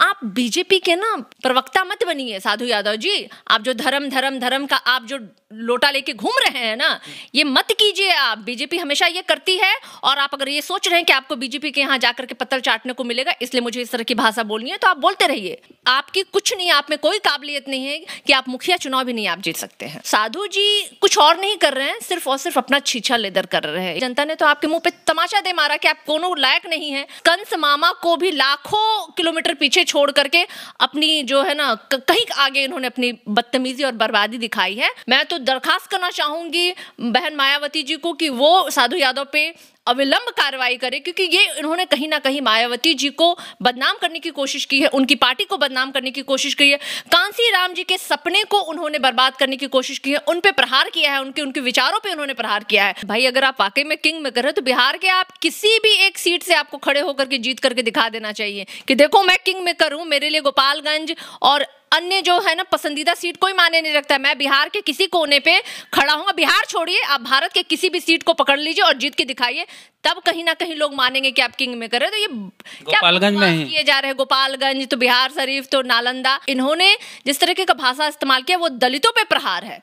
आप बीजेपी के ना प्रवक्ता मत बनिए साधु यादव जी आप जो धर्म धर्म धर्म का आप जो लोटा लेके घूम रहे हैं ना ये मत कीजिए आप बीजेपी हमेशा ये करती है और आप अगर ये सोच रहे हैं कि आपको बीजेपी के यहाँ जाकर के पत्थर चाटने को मिलेगा इसलिए मुझे इस तरह की भाषा बोलनी है तो आप बोलते रहिए आपकी कुछ नहीं आप में कोई काबिलियत नहीं है कि आप मुखिया चुनाव भी नहीं आप जीत सकते हैं साधु जी कुछ और नहीं कर रहे हैं सिर्फ और सिर्फ अपना छीछा लेदर कर रहे हैं जनता ने तो आपके मुंह पे तमाशा दे मारा कि आप कोनो लायक नहीं है कंस मामा को भी लाखों किलोमीटर पीछे पीछे छोड़ करके अपनी जो है ना कहीं आगे इन्होंने अपनी बदतमीजी और बर्बादी दिखाई है मैं तो दरखास्त करना चाहूंगी बहन मायावती जी को कि वो साधु यादव पे अविलंब कार्रवाई करे क्योंकि ये इन्होंने कहीं ना कहीं मायावती जी को बदनाम करने की कोशिश की है उनकी पार्टी को बदनाम करने की कोशिश की है कांसी राम जी के सपने को उन्होंने बर्बाद करने की कोशिश की है उन पर प्रहार किया है उनके उनके विचारों पर उन्होंने प्रहार किया है भाई अगर आप वाकई में किंग में करें तो बिहार के आप किसी भी एक सीट से आपको खड़े होकर के जीत करके दिखा देना चाहिए कि देखो मैं किंग में करूं मेरे लिए गोपालगंज और अन्य जो है ना पसंदीदा सीट कोई माने नहीं रखता मैं बिहार के किसी कोने पे खड़ा हूँ बिहार छोड़िए आप भारत के किसी भी सीट को पकड़ लीजिए और जीत के दिखाइए तब कहीं ना कहीं लोग मानेंगे कि आप किंग में करें तो ये गोपालगंज में किए जा रहे हैं गोपालगंज तो बिहार शरीफ तो नालंदा इन्होंने जिस तरीके का भाषा इस्तेमाल किया वो दलितों पे प्रहार है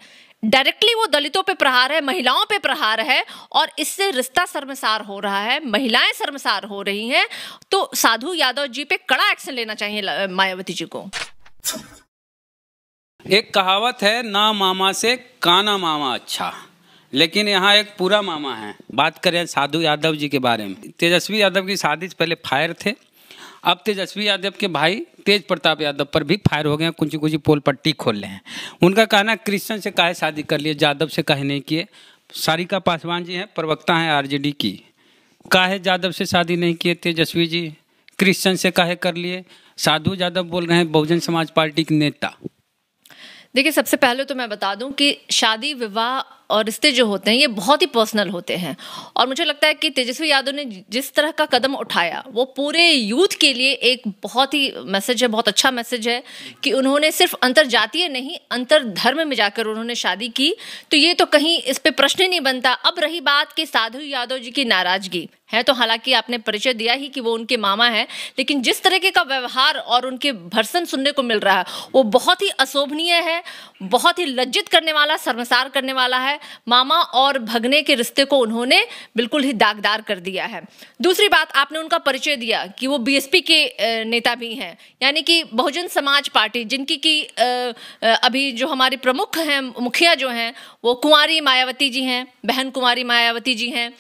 डायरेक्टली वो दलितों पे प्रहार है महिलाओं पे प्रहार है और इससे रिश्ता शर्मसार हो रहा है महिलाएं शर्मसार हो रही हैं तो साधु यादव जी पे कड़ा एक्शन लेना चाहिए मायावती जी को एक कहावत है ना मामा से काना मामा अच्छा लेकिन यहाँ एक पूरा मामा है बात करें साधु यादव जी के बारे में तेजस्वी यादव की शादी से पहले फायर थे अब तेजस्वी यादव के भाई तेज प्रताप यादव पर भी फायर हो गए कुछ कुछ पोल पट्टी खोल रहे हैं उनका कहना क्रिश्चन से काहे शादी कर लिए यादव से कहे नहीं किए सारिका पासवान जी हैं प्रवक्ता हैं आरजेडी की काहे यादव से शादी नहीं किए तेजस्वी जी क्रिश्चन से काहे कर लिए साधु यादव बोल रहे हैं बहुजन समाज पार्टी के नेता देखिए सबसे पहले तो मैं बता दूं कि शादी विवाह और रिश्ते जो होते हैं ये बहुत ही पर्सनल होते हैं और मुझे लगता है कि तेजस्वी यादव ने जिस तरह का कदम उठाया वो पूरे यूथ के लिए एक बहुत ही मैसेज है बहुत अच्छा मैसेज है कि उन्होंने सिर्फ अंतर जातीय नहीं अंतर धर्म में जाकर उन्होंने शादी की तो ये तो कहीं इस पर प्रश्न ही नहीं बनता अब रही बात कि साधु यादव जी की नाराजगी है तो हालांकि आपने परिचय दिया ही कि वो उनके मामा हैं लेकिन जिस तरीके का व्यवहार और उनके भर्सन सुनने को मिल रहा है वो बहुत ही अशोभनीय है बहुत ही लज्जित करने वाला शर्मसार करने वाला है है मामा और भगने के रिश्ते को उन्होंने बिल्कुल ही दागदार कर दिया है दूसरी बात आपने उनका परिचय दिया कि वो बीएसपी के नेता भी हैं यानी कि बहुजन समाज पार्टी जिनकी की अभी जो हमारे प्रमुख हैं मुखिया जो हैं वो कुंवारी मायावती जी हैं बहन कुंवारी मायावती जी हैं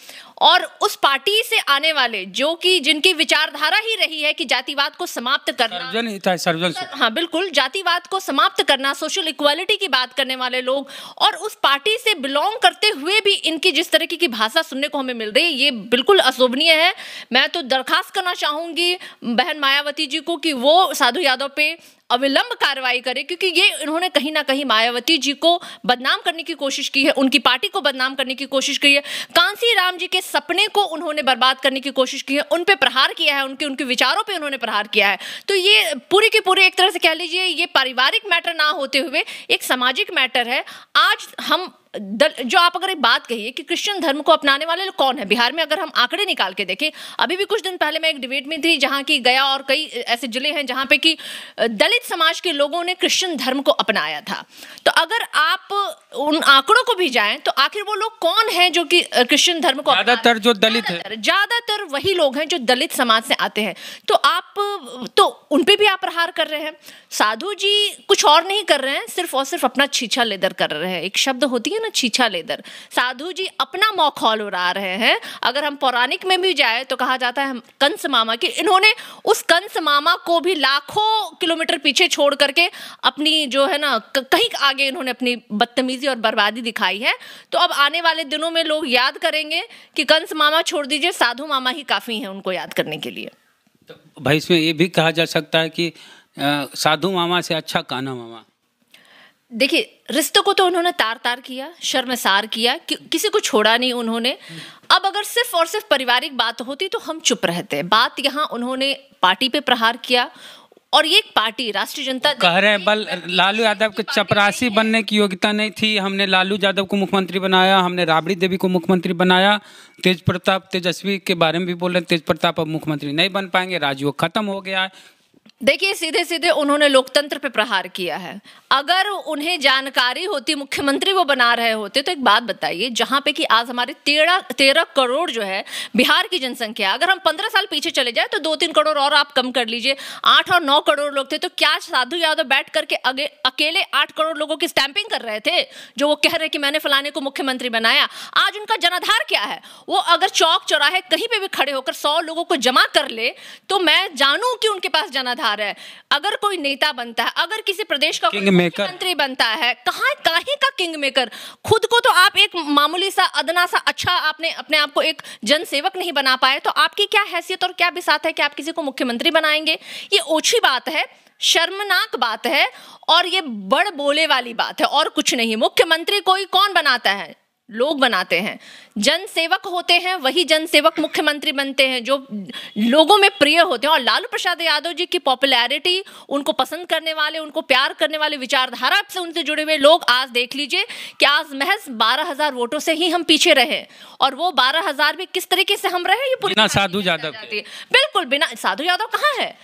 और उस पार्टी से आने वाले जो कि जिनकी विचारधारा ही रही है कि जातिवाद को समाप्त करना सर्वजन हाँ बिल्कुल जातिवाद को समाप्त करना सोशल इक्वालिटी की बात करने वाले लोग और उस पार्टी से बिलोंग करते हुए भी इनकी जिस तरीके की भाषा सुनने को हमें मिल रही है ये बिल्कुल अशोभनीय है मैं तो दरखास्त करना चाहूंगी बहन मायावती जी को कि वो साधु यादव पे अविलंब कार्रवाई करे क्योंकि ये इन्होंने कहीं ना कहीं मायावती जी को बदनाम करने की कोशिश की है उनकी पार्टी को बदनाम करने की कोशिश की है कांसी राम जी के सपने को उन्होंने बर्बाद करने की कोशिश की है उन पर प्रहार किया है उनके उनके विचारों पर उन्होंने प्रहार किया है तो ये पूरी की पूरी एक तरह से कह लीजिए ये पारिवारिक मैटर ना होते हुए एक सामाजिक मैटर है आज हम जो आप अगर एक बात कहिए कि क्रिश्चियन धर्म को अपनाने वाले कौन है बिहार में अगर हम आंकड़े निकाल के देखें अभी भी कुछ दिन पहले मैं एक डिबेट में थी जहां की गया और कई ऐसे जिले हैं जहां पे कि दलित समाज के लोगों ने क्रिश्चियन धर्म को अपनाया था तो अगर आप उन आंकड़ों को भी जाएं तो आखिर वो लोग कौन है जो कि क्रिश्चियन धर्म को ज्यादातर जो दलित है ज्यादातर वही लोग हैं जो दलित समाज से आते हैं तो आप तो उनपे भी आप प्रहार कर रहे हैं साधु जी कुछ और नहीं कर रहे हैं सिर्फ और सिर्फ अपना छीछा लेदर कर रहे हैं एक शब्द होती है है ना छीछा लेदर साधु जी अपना मौखौल उड़ा रहे हैं अगर हम पौराणिक में भी जाए तो कहा जाता है कंस मामा की इन्होंने उस कंस मामा को भी लाखों किलोमीटर पीछे छोड़ करके अपनी जो है ना कहीं आगे इन्होंने अपनी बदतमीजी और बर्बादी दिखाई है तो अब आने वाले दिनों में लोग याद करेंगे कि कंस मामा छोड़ दीजिए साधु मामा ही काफ़ी है उनको याद करने के लिए तो भाई इसमें ये भी कहा जा सकता है कि साधु मामा से अच्छा काना मामा देखिए रिश्तों को तो उन्होंने तार तार किया शर्मसार किया कि, किसी को छोड़ा नहीं उन्होंने अब अगर सिर्फ और सिर्फ पारिवारिक बात होती तो हम चुप रहते बात यहाँ उन्होंने पार्टी पे प्रहार किया और ये एक पार्टी राष्ट्रीय जनता कह रहे हैं बल लालू यादव के चपरासी बनने की योग्यता नहीं थी हमने लालू यादव को मुख्यमंत्री बनाया हमने राबड़ी देवी को मुख्यमंत्री बनाया तेज प्रताप तेजस्वी के बारे में भी बोल रहे हैं तेज प्रताप अब मुख्यमंत्री नहीं बन पाएंगे राजयोग खत्म हो गया है देखिए सीधे सीधे उन्होंने लोकतंत्र पे प्रहार किया है अगर उन्हें जानकारी होती मुख्यमंत्री वो बना रहे होते तो एक बात बताइए जहां पे कि आज हमारे तेरह तेरह करोड़ जो है बिहार की जनसंख्या अगर हम पंद्रह साल पीछे चले जाए तो दो तीन करोड़ और आप कम कर लीजिए आठ और नौ करोड़ लोग थे तो क्या साधु यादव बैठ करके अगे अकेले आठ करोड़ लोगों की स्टैंपिंग कर रहे थे जो वो कह रहे कि मैंने फलाने को मुख्यमंत्री बनाया आज उनका जनाधार क्या है वो अगर चौक चौराहे कहीं पर भी खड़े होकर सौ लोगों को जमा कर ले तो मैं जानू कि उनके पास जनाधार खा रहे है अगर कोई नेता बनता है अगर किसी प्रदेश का मंत्री बनता है कहा काहे का किंग मेकर खुद को तो आप एक मामूली सा अदना सा अच्छा आपने अपने आप को एक जनसेवक नहीं बना पाए तो आपकी क्या हैसियत और क्या बिसात है कि आप किसी को मुख्यमंत्री बनाएंगे ये ओछी बात है शर्मनाक बात है और ये बड़ बोले वाली बात है और कुछ नहीं मुख्यमंत्री कोई कौन बनाता है लोग बनाते हैं जनसेवक होते हैं वही जनसेवक मुख्यमंत्री बनते हैं जो लोगों में प्रिय होते हैं और लालू प्रसाद यादव जी की पॉपुलैरिटी उनको पसंद करने वाले उनको प्यार करने वाले विचारधारा से उनसे जुड़े हुए लोग आज देख लीजिए कि आज महज बारह हजार वोटों से ही हम पीछे रहे और वो बारह हजार भी किस तरीके से हम रहे ये पूरी साधु यादव बिल्कुल बिना साधु यादव कहाँ है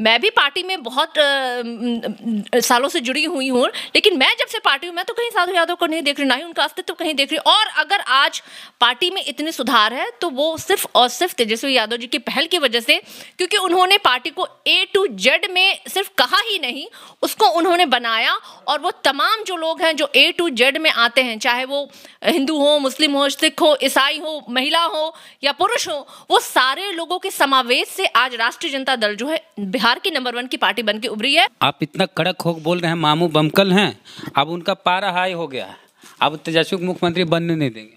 मैं भी पार्टी में बहुत आ, सालों से जुड़ी हुई हूँ लेकिन मैं जब से पार्टी हूँ मैं तो कहीं साधु यादव को नहीं देख रही ना ही उनका अस्तित्व तो कहीं देख रही और अगर आज पार्टी में इतने सुधार है तो वो सिर्फ और सिर्फ तेजस्वी यादव जी की पहल की वजह से क्योंकि उन्होंने पार्टी को ए टू जेड में सिर्फ कहा ही नहीं उसको उन्होंने बनाया और वो तमाम जो लोग हैं जो ए टू जेड में आते हैं चाहे वो हिंदू हो मुस्लिम हो सिख हो ईसाई हो महिला हो या पुरुष हो वो सारे लोगों के समावेश से आज राष्ट्रीय जनता दल जो है बिहार बिहार की नंबर वन की पार्टी बन के उभरी है आप इतना कड़क हो बोल रहे हैं मामू बमकल हैं अब उनका पारा हाई हो गया है अब तेजस्वी मुख्यमंत्री बनने नहीं देंगे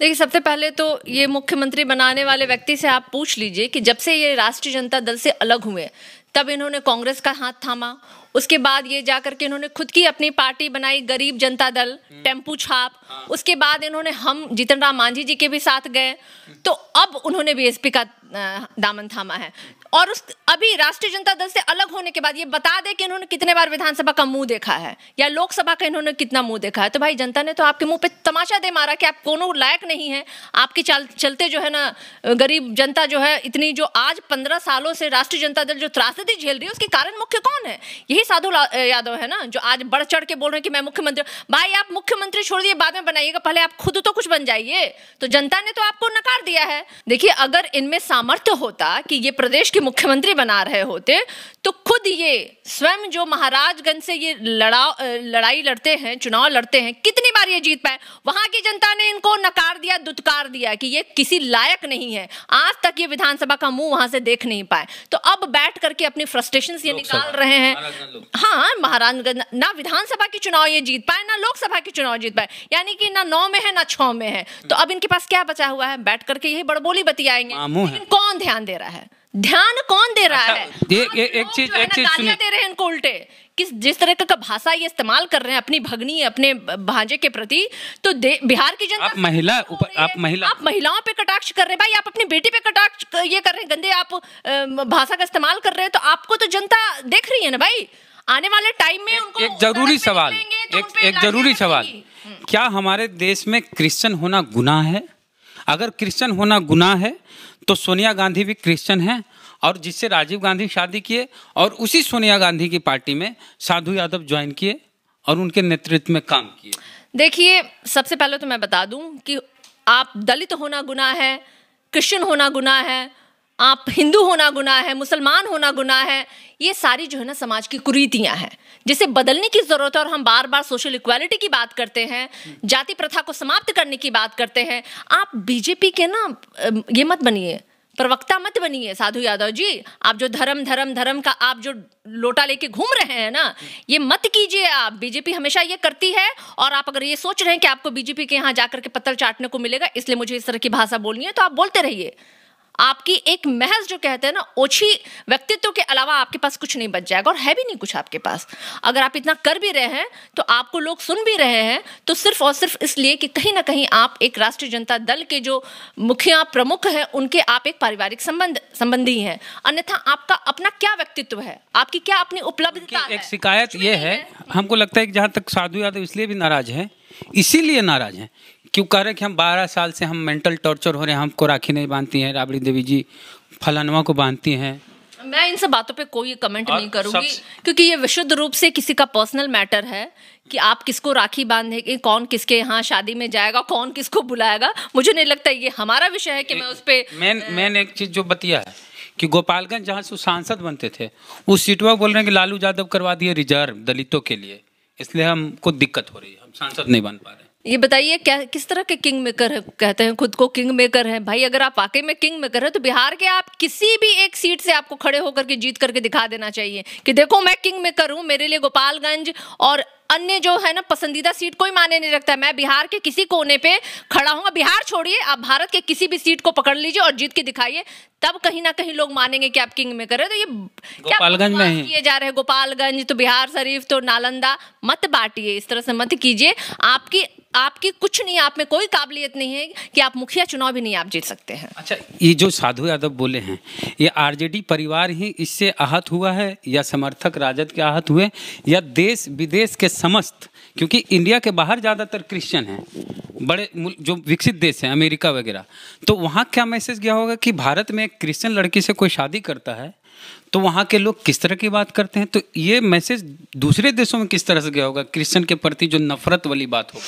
देखिए सबसे पहले तो ये मुख्यमंत्री बनाने वाले व्यक्ति से आप पूछ लीजिए कि जब से ये राष्ट्रीय जनता दल से अलग हुए तब इन्होंने कांग्रेस का हाथ थामा उसके बाद ये जा करके इन्होंने खुद की अपनी पार्टी बनाई गरीब जनता दल हम्म। टेम्पू छाप हाँ। उसके बाद इन्होंने हम जीतन राम मांझी जी के भी साथ गए तो अब उन्होंने बीएसपी का दामन थामा है और उस अभी राष्ट्रीय जनता दल से अलग होने के बाद ये बता दे कि इन्होंने कितने बार विधानसभा का मुंह देखा है या लोकसभा का इन्होंने कितना मुंह देखा है तो भाई जनता ने तो आपके मुंह पे तमाशा दे मारा कि आप को लायक नहीं है आपके चल, चलते जो है ना गरीब जनता जो है इतनी जो आज पंद्रह सालों से राष्ट्रीय जनता दल जो त्रासदी झेल रही है उसके कारण मुख्य कौन है यही साधु यादव है ना जो आज बढ़ चढ़ के बोल रहे हैं कि मैं मुख्यमंत्री भाई आप मुख्यमंत्री छोड़ दिए बाद में बनाइएगा पहले आप खुद तो कुछ बन जाइए तो जनता ने तो आपको नकार दिया है देखिए अगर इनमें सामर्थ्य होता कि ये प्रदेश के मुख्यमंत्री बना रहे होते तो खुद ये स्वयं जो महाराजगंज से ये लड़ा लड़ाई लड़ते हैं चुनाव लड़ते हैं कितनी बार ये जीत पाए वहां की जनता ने इनको नकार दिया दुत्कार दिया कि ये किसी लायक नहीं है आज तक ये विधानसभा का मुंह वहां से देख नहीं पाए तो अब बैठ करके अपनी फ्रस्ट्रेशन ये निकाल रहे हैं हाँ महाराजगंज ना विधानसभा के चुनाव ये जीत पाए ना लोकसभा के चुनाव जीत पाए यानी कि ना नौ में है ना छो में है तो अब इनके पास क्या बचा हुआ है बैठ करके यही बड़बोली बतियाएंगे कौन ध्यान दे रहा है ध्यान कौन दे रहा अच्छा, हाँ, है एक चीज एक चीज दे रहे हैं इनको उल्टे किस जिस तरह का भाषा ये इस्तेमाल कर रहे हैं अपनी भगनी अपने भांजे के प्रति तो बिहार की जनता आप महिला उप, आप महिला आप महिलाओं पे कटाक्ष कर रहे हैं भाई आप अपनी बेटी पे कटाक्ष ये कर रहे हैं गंदे आप भाषा का इस्तेमाल कर रहे हैं तो आपको तो जनता देख रही है ना भाई आने वाले टाइम में उनको एक जरूरी सवाल तो एक एक जरूरी सवाल हम्म। क्या हमारे देश में क्रिश्चियन होना गुनाह है अगर क्रिश्चियन होना गुनाह है तो सोनिया गांधी भी क्रिश्चियन है और जिससे राजीव गांधी शादी किए और उसी सोनिया गांधी की पार्टी में साधु यादव ज्वाइन किए और उनके नेतृत्व में काम किए देखिए सबसे पहले तो मैं बता दूं कि आप दलित होना गुनाह है क्रिश्चियन होना गुनाह है आप हिंदू होना गुनाह है मुसलमान होना गुनाह है ये सारी जो है ना समाज की कुरीतियां हैं जिसे बदलने की ज़रूरत है और हम बार बार सोशल इक्वालिटी की बात करते हैं जाति प्रथा को समाप्त करने की बात करते हैं आप बीजेपी के ना ये मत बनिए प्रवक्ता मत बनिए साधु यादव जी आप जो धर्म धर्म धर्म का आप जो लोटा लेके घूम रहे हैं ना ये मत कीजिए आप बीजेपी हमेशा ये करती है और आप अगर ये सोच रहे हैं कि आपको बीजेपी के यहाँ जाकर के पत्थर चाटने को मिलेगा इसलिए मुझे इस तरह की भाषा बोलनी है तो आप बोलते रहिए आपकी एक महज जो कहते हैं ना ओछी व्यक्तित्व के अलावा आपके पास कुछ नहीं बच जाएगा और है भी नहीं कुछ आपके पास अगर आप इतना कर भी रहे हैं तो आपको लोग सुन भी रहे हैं तो सिर्फ और सिर्फ इसलिए कि कहीं ना कहीं आप एक राष्ट्रीय जनता दल के जो मुखिया प्रमुख हैं उनके आप एक पारिवारिक संबंध संबंधी हैं अन्यथा आपका अपना क्या व्यक्तित्व है आपकी क्या अपनी उपलब्धता एक शिकायत ये है हमको लगता है कि जहाँ तक साधु यादव इसलिए भी नाराज है इसीलिए नाराज है क्यों कह रहे कि हम बारह साल से हम मेंटल टॉर्चर हो रहे हैं हमको राखी नहीं बांधती हैं राबड़ी देवी जी फलानवा को बांधती हैं मैं इन सब बातों पे कोई कमेंट नहीं करूंगी क्योंकि ये विशुद्ध रूप से किसी का पर्सनल मैटर है कि आप किसको राखी बांधेंगे कौन किसके यहाँ शादी में जाएगा कौन किसको बुलाएगा मुझे नहीं लगता ये हमारा विषय है कि मैं उस पर मैं, मैंने एक चीज़ जो बतिया है कि गोपालगंज जहाँ से सांसद बनते थे उस सीट पर बोल रहे हैं कि लालू यादव करवा दिए रिजर्व दलितों के लिए इसलिए हमको दिक्कत हो रही है हम सांसद नहीं बन पा रहे ये बताइए क्या किस तरह के किंग मेकर है कहते हैं खुद को किंग मेकर है भाई अगर आप वाकई में किंग मेकर है तो बिहार के आप किसी भी एक सीट से आपको खड़े होकर के जीत करके दिखा देना चाहिए कि देखो मैं किंग मेकर हूं मेरे लिए गोपालगंज और अन्य जो है ना पसंदीदा सीट कोई माने नहीं रखता मैं बिहार के किसी कोने पे खड़ा हूँ बिहार छोड़िए आप भारत के किसी भी सीट को पकड़ लीजिए और जीत के दिखाइए तब कहीं ना कहीं लोग मानेंगे कि आप किंग में करें तो ये गोपालगंज में किए जा रहे हैं गोपालगंज तो बिहार शरीफ तो नालंदा मत बांटिए इस तरह से मत कीजिए आपकी आपकी कुछ नहीं आप में कोई काबिलियत नहीं है कि आप मुखिया चुनाव भी नहीं आप जीत सकते हैं अच्छा ये जो साधु यादव बोले हैं ये आरजेडी परिवार ही इससे आहत हुआ है या समर्थक राजद के आहत हुए या देश विदेश के समस्त क्योंकि इंडिया के बाहर ज़्यादातर क्रिश्चियन हैं बड़े जो विकसित देश हैं अमेरिका वगैरह तो वहाँ क्या मैसेज गया होगा कि भारत में एक क्रिश्चियन लड़की से कोई शादी करता है तो वहाँ के लोग किस तरह की बात करते हैं तो ये मैसेज दूसरे देशों में किस तरह से गया होगा क्रिश्चियन के प्रति जो नफरत वाली बात होगी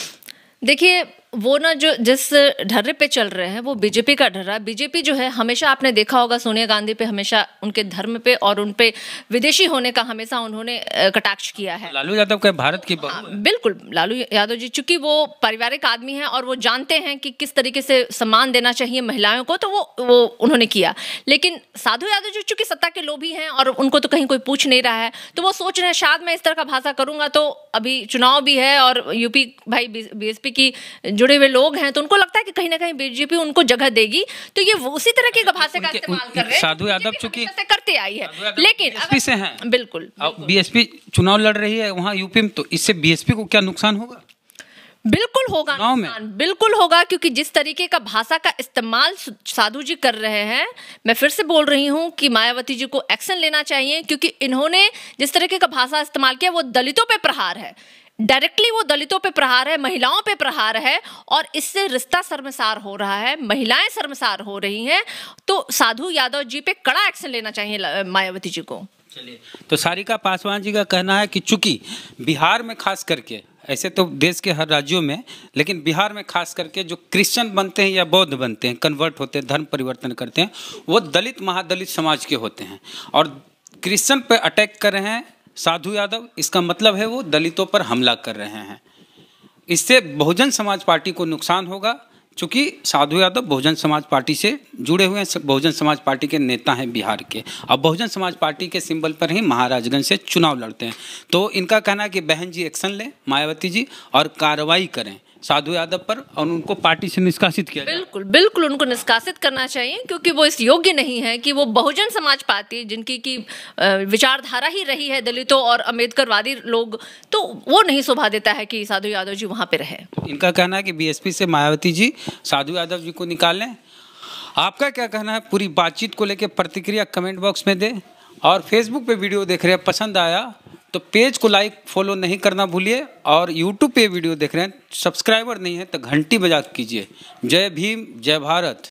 देखिए वो ना जो जिस ढर्रे पे चल रहे हैं वो बीजेपी का ढर्रा बीजेपी जो है हमेशा आपने देखा होगा सोनिया गांधी पे हमेशा उनके धर्म पे और उन पे विदेशी होने का हमेशा उन्होंने कटाक्ष किया है लालू यादव का भारत की आ, हाँ, बिल्कुल लालू यादव जी चूंकि वो पारिवारिक आदमी है और वो जानते हैं कि किस तरीके से सम्मान देना चाहिए महिलाओं को तो वो वो उन्होंने किया लेकिन साधु यादव जी चूंकि सत्ता के लोभी हैं और उनको तो कहीं कोई पूछ नहीं रहा है तो वो सोच रहे हैं शायद मैं इस तरह का भाषा करूंगा तो अभी चुनाव भी है और यूपी भाई बीएसपी की जुड़े हुए लोग हैं तो उनको लगता है कि कहीं ना कहीं बीजेपी उनको जगह देगी तो ये वो उसी तरह के भाषा का इस्तेमाल कर रहे हैं साधु यादव चुकी करते आई है लेकिन से हैं बिल्कुल बीएसपी चुनाव लड़ रही है वहाँ यूपी में तो इससे बीएसपी को क्या नुकसान होगा बिल्कुल होगा बिल्कुल होगा क्योंकि जिस तरीके का भाषा का इस्तेमाल साधु जी कर रहे हैं मैं फिर से बोल रही हूँ कि मायावती जी को एक्शन लेना चाहिए क्योंकि इन्होंने जिस तरीके का भाषा इस्तेमाल किया वो दलितों पे प्रहार है डायरेक्टली वो दलितों पे प्रहार है महिलाओं पे प्रहार है और इससे रिश्ता शर्मसार हो रहा है महिलाएं शर्मसार हो रही हैं तो साधु यादव जी पे कड़ा एक्शन लेना चाहिए मायावती जी को चलिए तो सारिका पासवान जी का कहना है कि चूंकि बिहार में खास करके ऐसे तो देश के हर राज्यों में लेकिन बिहार में खास करके जो क्रिश्चियन बनते हैं या बौद्ध बनते हैं कन्वर्ट होते हैं धर्म परिवर्तन करते हैं वो दलित महादलित समाज के होते हैं और क्रिश्चियन पे अटैक कर रहे हैं साधु यादव इसका मतलब है वो दलितों पर हमला कर रहे हैं इससे बहुजन समाज पार्टी को नुकसान होगा चूँकि साधु यादव बहुजन समाज पार्टी से जुड़े हुए हैं बहुजन समाज पार्टी के नेता हैं बिहार के और बहुजन समाज पार्टी के सिंबल पर ही महाराजगंज से चुनाव लड़ते हैं तो इनका कहना है कि बहन जी एक्शन लें मायावती जी और कार्रवाई करें साधु यादव पर और उनको पार्टी से निष्कासित किया बिल्कुल बिल्कुल उनको निष्कासित करना चाहिए क्योंकि वो इस योग्य नहीं है कि वो बहुजन समाज पार्टी जिनकी की विचारधारा ही रही है दलितों और अम्बेडकरवादी लोग तो वो नहीं शोभा देता है कि साधु यादव जी वहाँ पे रहे इनका कहना है कि बीएसपी से मायावती जी साधु यादव जी को निकालें आपका क्या कहना है पूरी बातचीत को लेकर प्रतिक्रिया कमेंट बॉक्स में दे और फेसबुक पे वीडियो देख रहे हैं पसंद आया तो पेज को लाइक फॉलो नहीं करना भूलिए और यूट्यूब पे वीडियो देख रहे हैं सब्सक्राइबर नहीं है तो घंटी बजा कीजिए जय भीम जय भारत